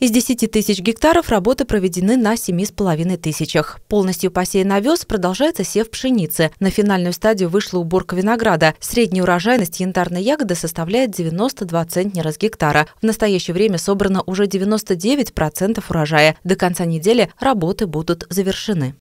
Из 10 тысяч гектаров работы проведены на 7,5 тысячах. Полностью посеян овес, продолжается сев пшеницы. На финальную стадию вышла уборка винограда. Средняя урожайность янтарной ягоды составляет 92 центнера с гектара. В настоящее время собрано уже 99% урожая. До конца недели работы будут завершены.